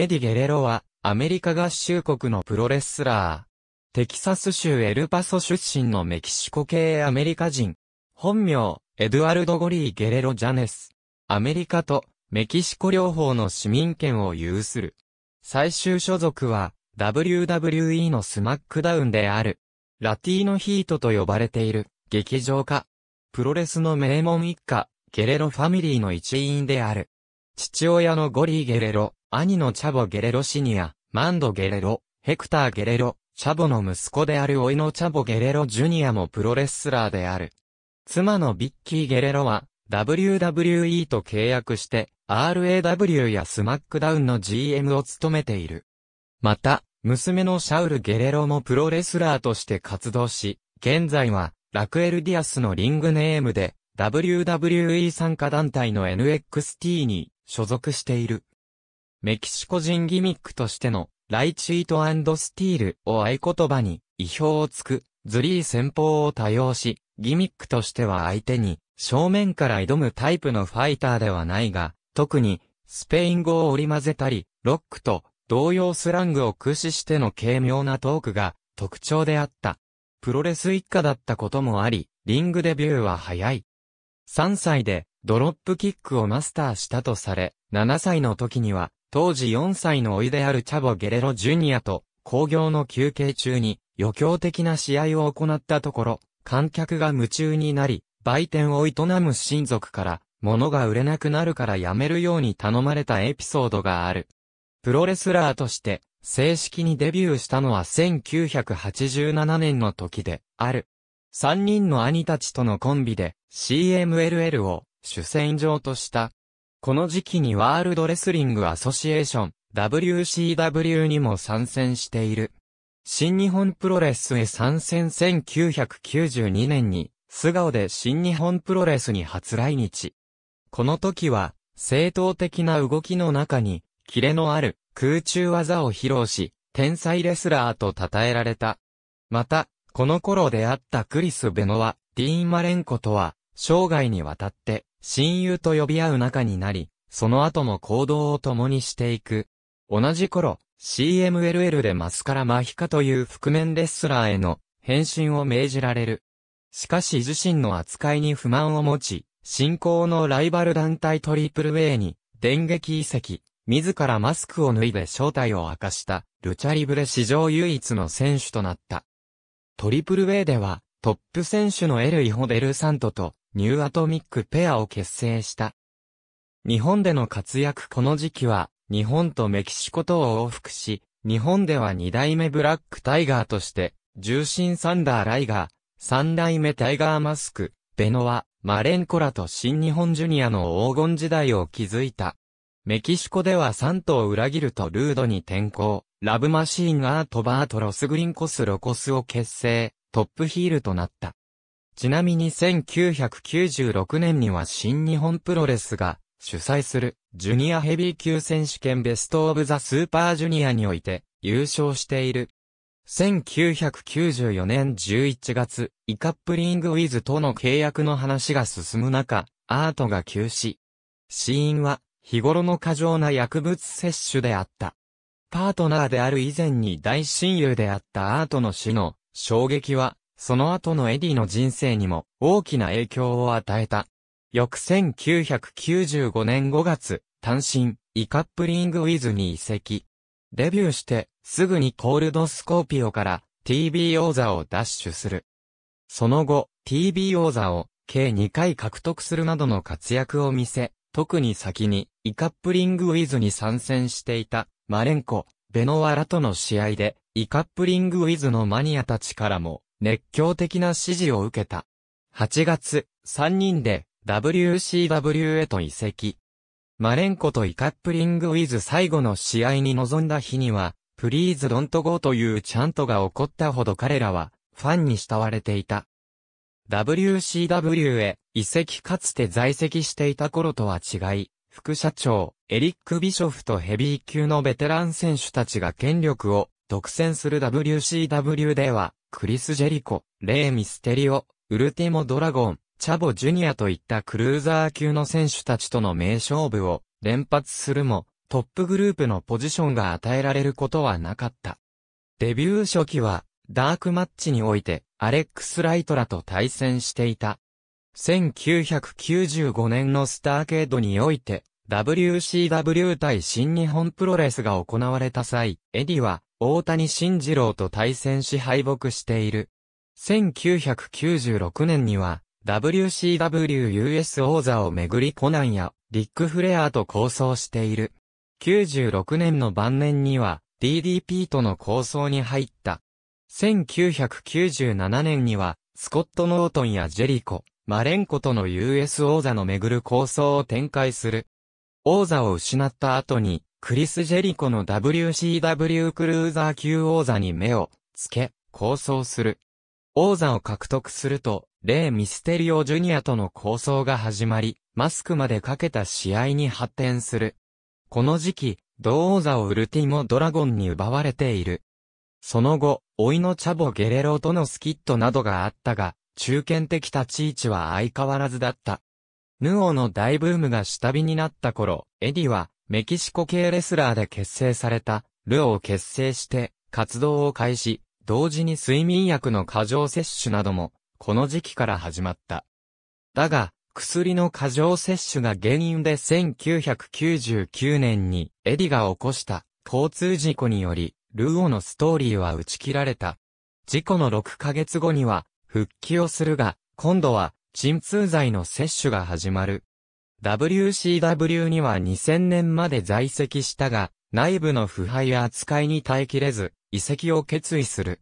エディ・ゲレロは、アメリカ合衆国のプロレスラー。テキサス州エルパソ出身のメキシコ系アメリカ人。本名、エドゥアルド・ゴリー・ゲレロ・ジャネス。アメリカとメキシコ両方の市民権を有する。最終所属は、WWE のスマックダウンである。ラティーノヒートと呼ばれている、劇場化。プロレスの名門一家、ゲレロファミリーの一員である。父親のゴリー・ゲレロ、兄のチャボ・ゲレロシニア、マンド・ゲレロ、ヘクター・ゲレロ、チャボの息子であるいのチャボ・ゲレロ・ジュニアもプロレスラーである。妻のビッキー・ゲレロは、WWE と契約して、RAW やスマックダウンの GM を務めている。また、娘のシャウル・ゲレロもプロレスラーとして活動し、現在は、ラクエル・ディアスのリングネームで、WWE 参加団体の NXT に所属している。メキシコ人ギミックとしての、ライチートスティールを合言葉に、意表をつく、ズリー戦法を多用し、ギミックとしては相手に、正面から挑むタイプのファイターではないが、特に、スペイン語を織り混ぜたり、ロックと、同様スラングを駆使しての軽妙なトークが、特徴であった。プロレス一家だったこともあり、リングデビューは早い。3歳で、ドロップキックをマスターしたとされ、7歳の時には、当時4歳のいであるチャボ・ゲレロ・ジュニアと、工業の休憩中に余興的な試合を行ったところ、観客が夢中になり、売店を営む親族から、物が売れなくなるからやめるように頼まれたエピソードがある。プロレスラーとして、正式にデビューしたのは1987年の時で、ある。3人の兄たちとのコンビで、CMLL を主戦場としたこの時期にワールドレスリングアソシエーション、WCW にも参戦している。新日本プロレスへ参戦1992年に、素顔で新日本プロレスに初来日。この時は、正当的な動きの中に、キレのある空中技を披露し、天才レスラーと称えられた。また、この頃出会ったクリス・ベノは、ディーン・マレンコとは、生涯にわたって、親友と呼び合う仲になり、その後も行動を共にしていく。同じ頃、CMLL でマスカラマヒカという覆面レスラーへの変身を命じられる。しかし自身の扱いに不満を持ち、信仰のライバル団体トリプル A に電撃移籍、自らマスクを脱いで正体を明かしたルチャリブレ史上唯一の選手となった。トリプル A ではトップ選手のエル・イホデル・サントとニューアトミックペアを結成した。日本での活躍この時期は、日本とメキシコとを往復し、日本では2代目ブラックタイガーとして、重心サンダーライガー、3代目タイガーマスク、ベノワ、マレンコラと新日本ジュニアの黄金時代を築いた。メキシコでは3頭裏切るとルードに転向、ラブマシーンアートバートロスグリンコスロコスを結成、トップヒールとなった。ちなみに1996年には新日本プロレスが主催するジュニアヘビー級選手権ベストオブザスーパージュニアにおいて優勝している。1994年11月、イカップリングウィズとの契約の話が進む中、アートが休止。死因は、日頃の過剰な薬物摂取であった。パートナーである以前に大親友であったアートの死の衝撃は、その後のエディの人生にも大きな影響を与えた。翌1995年5月、単身、イカップリングウィズに移籍。デビューして、すぐにコールドスコーピオから t b 王座を奪取する。その後、t b 王座を計2回獲得するなどの活躍を見せ、特に先にイカップリングウィズに参戦していたマレンコ、ベノワラとの試合でイカップリングウィズのマニアたちからも熱狂的な支持を受けた。8月、3人で WCW へと移籍。マレンコとイカップリングウィズ最後の試合に臨んだ日には、プリーズドントゴーというチャントが起こったほど彼らは、ファンに慕われていた。WCW へ移籍かつて在籍していた頃とは違い、副社長、エリック・ビショフとヘビー級のベテラン選手たちが権力を独占する WCW では、クリス・ジェリコ、レイ・ミステリオ、ウルティモ・ドラゴン、チャボ・ジュニアといったクルーザー級の選手たちとの名勝負を連発するも、トップグループのポジションが与えられることはなかった。デビュー初期は、ダークマッチにおいて、アレックス・ライトラと対戦していた。1995年のスターケードにおいて、WCW 対新日本プロレスが行われた際、エディは大谷慎二郎と対戦し敗北している。1996年には WCWUS 王座をめぐりコナンやリック・フレアと構想している。96年の晩年には DDP との構想に入った。1997年にはスコット・ノートンやジェリコ、マレンコとの US 王座のめぐる構想を展開する。王座を失った後に、クリス・ジェリコの WCW クルーザー級王座に目をつけ、構想する。王座を獲得すると、レイ・ミステリオ・ジュニアとの構想が始まり、マスクまでかけた試合に発展する。この時期、同王座をウルティモ・ドラゴンに奪われている。その後、老いのチャボ・ゲレロとのスキットなどがあったが、中堅的立ち位置は相変わらずだった。ヌオの大ブームが下火になった頃、エディは、メキシコ系レスラーで結成された、ルオを結成して、活動を開始、同時に睡眠薬の過剰摂取なども、この時期から始まった。だが、薬の過剰摂取が原因で1999年にエディが起こした交通事故により、ルオのストーリーは打ち切られた。事故の6ヶ月後には復帰をするが、今度は鎮痛剤の摂取が始まる。WCW には2000年まで在籍したが、内部の腐敗や扱いに耐えきれず、移籍を決意する。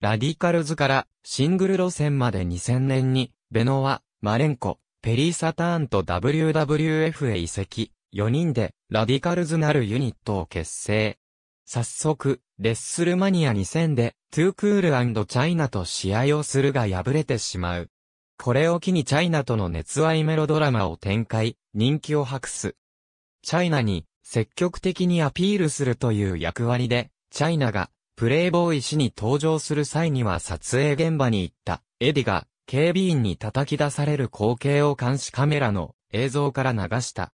ラディカルズからシングル路線まで2000年に、ベノワ、マレンコ、ペリー・サターンと WWF へ移籍、4人でラディカルズなるユニットを結成。早速、レッスルマニア2000で、トゥークールチャイナと試合をするが敗れてしまう。これを機にチャイナとの熱愛メロドラマを展開、人気を博す。チャイナに積極的にアピールするという役割で、チャイナがプレイボーイ氏に登場する際には撮影現場に行ったエディが警備員に叩き出される光景を監視カメラの映像から流した。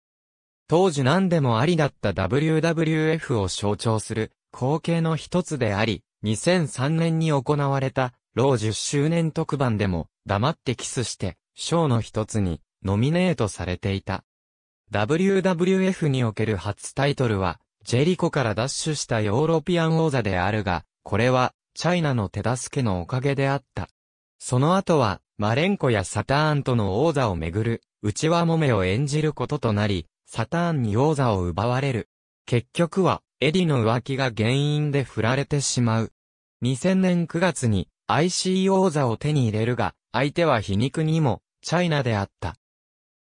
当時何でもありだった WWF を象徴する光景の一つであり、2003年に行われたロー10周年特番でも黙ってキスして、賞の一つに、ノミネートされていた。WWF における初タイトルは、ジェリコから奪取したヨーロピアン王座であるが、これは、チャイナの手助けのおかげであった。その後は、マレンコやサターンとの王座をめぐる、内輪もめを演じることとなり、サターンに王座を奪われる。結局は、エディの浮気が原因で振られてしまう。2000年9月に IC 王座を手に入れるが、相手は皮肉にも、チャイナであった。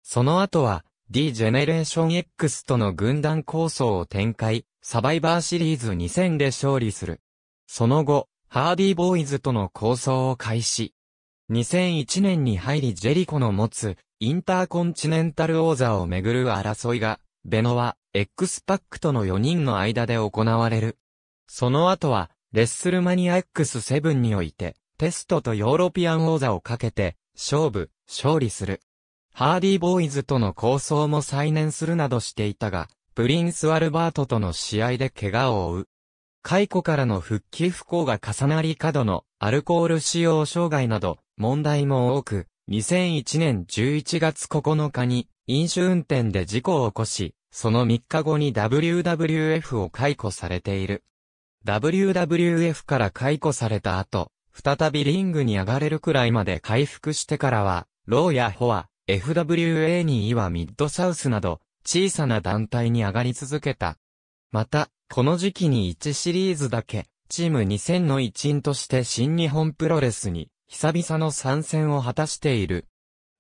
その後は、D ジェネレーション X との軍団構想を展開、サバイバーシリーズ2000で勝利する。その後、ハーディーボーイズとの構想を開始。2001年に入りジェリコの持つ、インターコンチネンタル王座をめぐる争いが、ベノワ、X パックとの4人の間で行われる。その後は、レッスルマニア X7 において、テストとヨーロピアン王座をかけて、勝負、勝利する。ハーディーボーイズとの構想も再燃するなどしていたが、プリンス・アルバートとの試合で怪我を負う。解雇からの復帰不幸が重なり過度のアルコール使用障害など問題も多く、2001年11月9日に飲酒運転で事故を起こし、その3日後に WWF を解雇されている。WWF から解雇された後、再びリングに上がれるくらいまで回復してからは、ローやホア、FWA にイはミッドサウスなど、小さな団体に上がり続けた。また、この時期に1シリーズだけ、チーム2000の一員として新日本プロレスに、久々の参戦を果たしている。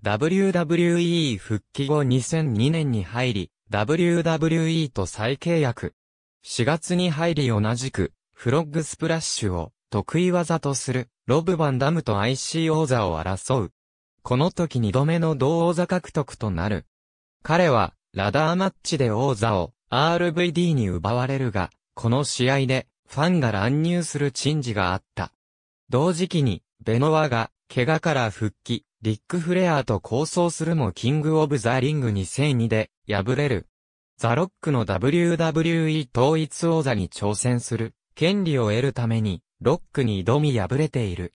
WWE 復帰後2002年に入り、WWE と再契約。4月に入り同じく、フロッグスプラッシュを得意技とする、ロブ・バンダムと IC 王座を争う。この時二度目の同王座獲得となる。彼は、ラダーマッチで王座を RVD に奪われるが、この試合でファンが乱入する珍事があった。同時期に、ベノワが怪我から復帰、リック・フレアと構想するもキング・オブ・ザ・リング2002で敗れる。ザ・ロックの WWE 統一王座に挑戦する権利を得るためにロックに挑み敗れている。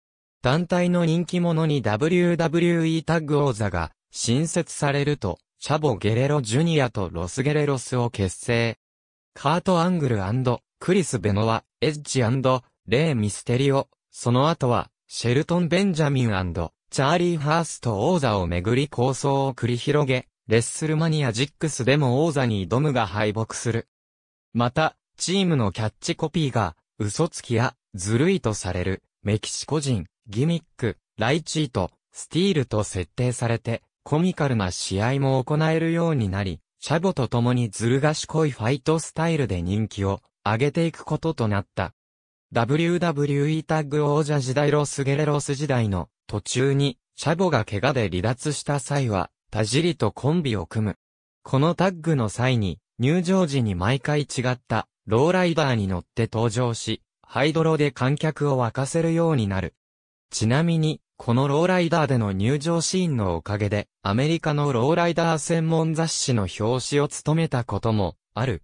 団体の人気者に WWE タッグ王座が新設されると、シャボ・ゲレロ・ジュニアとロス・ゲレロスを結成。カート・アングルクリス・ベノワ、エッジレイ・ミステリオ、その後は、シェルトン・ベンジャミンチャーリー・ハースト王座をめぐり構想を繰り広げ、レッスルマニアジックスでも王座に挑むが敗北する。また、チームのキャッチコピーが、嘘つきや、ずるいとされる、メキシコ人、ギミック、ライチート、スティールと設定されて、コミカルな試合も行えるようになり、シャボと共にずる賢いファイトスタイルで人気を上げていくこととなった。WWE タッグ王者時代ロスゲレロス時代の途中に、シャボが怪我で離脱した際は、田尻とコンビを組む。このタッグの際に、入場時に毎回違った、ローライダーに乗って登場し、ハイドロで観客を沸かせるようになる。ちなみに、このローライダーでの入場シーンのおかげで、アメリカのローライダー専門雑誌の表紙を務めたことも、ある。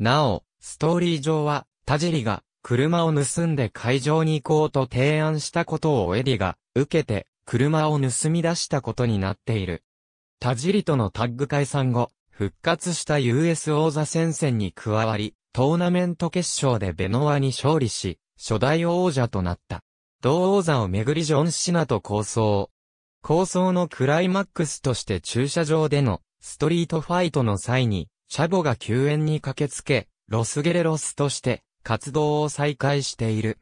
なお、ストーリー上は、田尻が、車を盗んで会場に行こうと提案したことをエディが、受けて、車を盗み出したことになっている。田尻とのタッグ解散後、復活した US 王座戦線に加わり、トーナメント決勝でベノアに勝利し、初代王者となった。同王座をめぐりジョン・シナと構想。構想のクライマックスとして駐車場でのストリートファイトの際に、シャボが救援に駆けつけ、ロスゲレロスとして活動を再開している。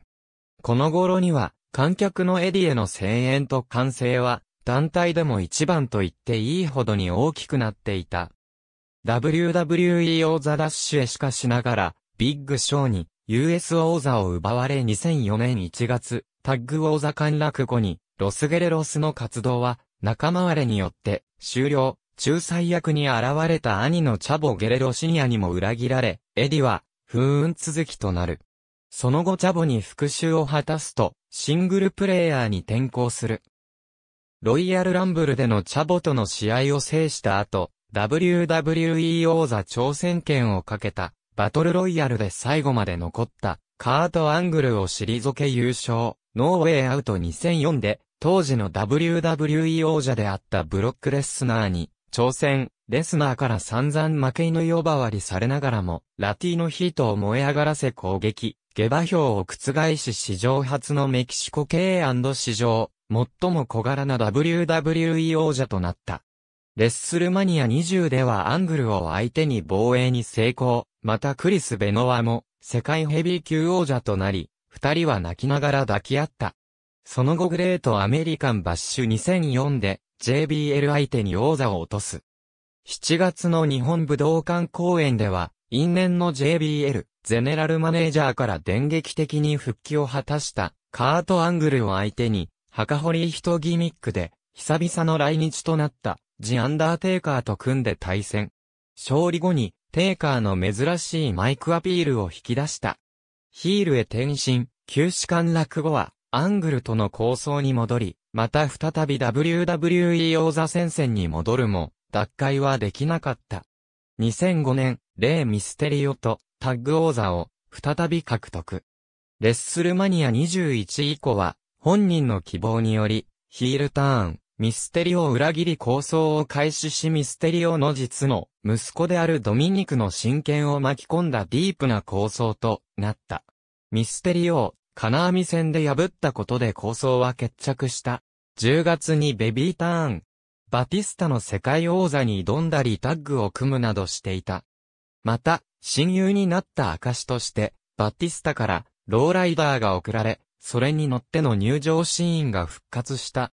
この頃には、観客のエディへの声援と歓声は、団体でも一番と言っていいほどに大きくなっていた。WWE 王座ダッシュへしかしながら、ビッグショーに US 王座を奪われ2004年1月、タッグ王座陥落後に、ロスゲレロスの活動は、仲間割れによって、終了、仲裁役に現れた兄のチャボ・ゲレロシニアにも裏切られ、エディは、不運続きとなる。その後チャボに復讐を果たすと、シングルプレイヤーに転向する。ロイヤルランブルでのチャボとの試合を制した後、WWE 王座挑戦権をかけた、バトルロイヤルで最後まで残った、カート・アングルを退け優勝、ノーウェイアウト2004で、当時の WWE 王者であったブロック・レスナーに、挑戦、レスナーから散々負け犬呼ばわりされながらも、ラティーノヒートを燃え上がらせ攻撃、下馬評を覆し史上初のメキシコ系史上、最も小柄な WWE 王者となった。レッスルマニア20ではアングルを相手に防衛に成功、またクリス・ベノワも世界ヘビー級王者となり、二人は泣きながら抱き合った。その後グレートアメリカンバッシュ2004で JBL 相手に王座を落とす。7月の日本武道館公演では、因縁の JBL、ゼネラルマネージャーから電撃的に復帰を果たしたカートアングルを相手に、墓掘り人ギミックで、久々の来日となったジ・アンダーテイカーと組んで対戦。勝利後に、テイカーの珍しいマイクアピールを引き出した。ヒールへ転身、休止陥落後は、アングルとの構想に戻り、また再び WWE 王座戦線に戻るも、脱会はできなかった。2005年、レイ・ミステリオとタッグ王座を再び獲得。レッスルマニア21以降は、本人の希望により、ヒールターン、ミステリオ裏切り構想を開始しミステリオの実の息子であるドミニクの親権を巻き込んだディープな構想となった。ミステリオを金網戦で破ったことで構想は決着した。10月にベビーターン、バティスタの世界王座に挑んだりタッグを組むなどしていた。また、親友になった証として、バティスタからローライダーが送られ、それに乗っての入場シーンが復活した。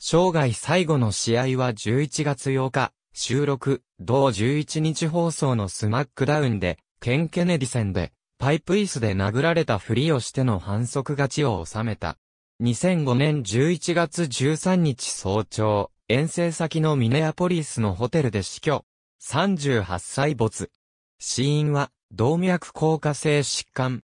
生涯最後の試合は11月8日、収録、同11日放送のスマックダウンで、ケン・ケネディ戦で、パイプ椅子で殴られたふりをしての反則勝ちを収めた。2005年11月13日早朝、遠征先のミネアポリスのホテルで死去。38歳没。死因は、動脈硬化性疾患。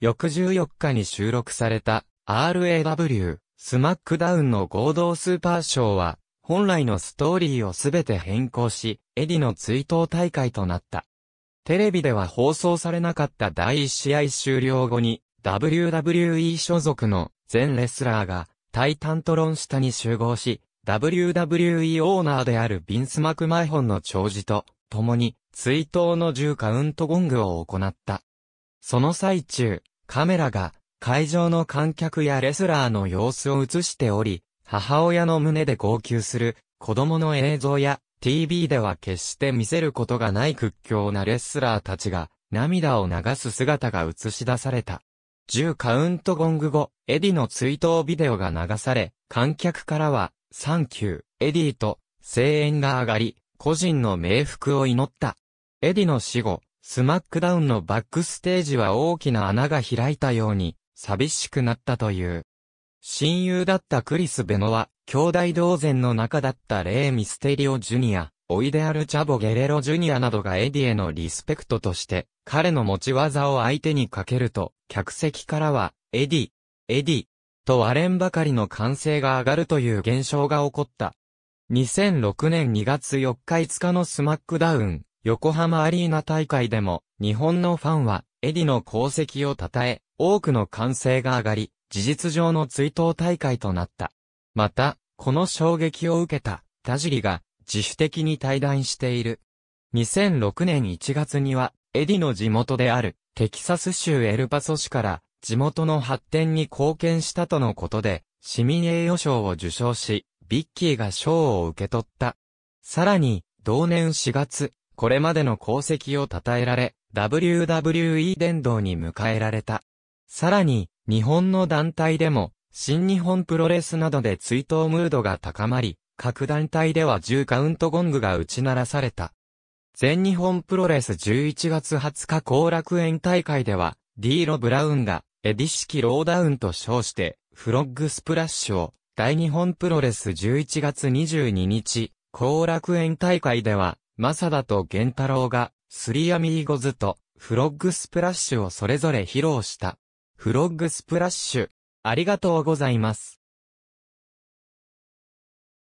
翌14日に収録された、RAW、スマックダウンの合同スーパーショーは、本来のストーリーをすべて変更し、エディの追悼大会となった。テレビでは放送されなかった第1試合終了後に、WWE 所属の全レスラーが、タイタントロン下に集合し、WWE オーナーであるビンス・マクマイホンの長寿と、共に、追悼の10カウントゴングを行った。その最中、カメラが、会場の観客やレスラーの様子を映しており、母親の胸で号泣する子供の映像や TV では決して見せることがない屈強なレスラーたちが涙を流す姿が映し出された。10カウントゴング後、エディの追悼ビデオが流され、観客からは、サンキュー、エディと声援が上がり、個人の冥福を祈った。エディの死後、スマックダウンのバックステージは大きな穴が開いたように、寂しくなったという。親友だったクリス・ベノは、兄弟同然の中だったレイ・ミステリオ・ジュニア、オイデアル・チャボ・ゲレロ・ジュニアなどがエディへのリスペクトとして、彼の持ち技を相手にかけると、客席からは、エディ、エディ、と割れんばかりの歓声が上がるという現象が起こった。2006年2月4日5日のスマックダウン、横浜アリーナ大会でも、日本のファンは、エディの功績を称え、多くの歓声が上がり、事実上の追悼大会となった。また、この衝撃を受けた、田尻が、自主的に対談している。2006年1月には、エディの地元である、テキサス州エルパソ市から、地元の発展に貢献したとのことで、市民栄誉賞を受賞し、ビッキーが賞を受け取った。さらに、同年4月、これまでの功績を称えられ、WWE 殿堂に迎えられた。さらに、日本の団体でも、新日本プロレスなどで追悼ムードが高まり、各団体では10カウントゴングが打ち鳴らされた。全日本プロレス11月20日後楽園大会では、ディーロ・ブラウンが、エディ式ローダウンと称して、フロッグスプラッシュを、大日本プロレス11月22日、後楽園大会では、マサダとタ太郎が、スリアミーゴズと、フロッグスプラッシュをそれぞれ披露した。フロッグスプラッシュ、ありがとうございます。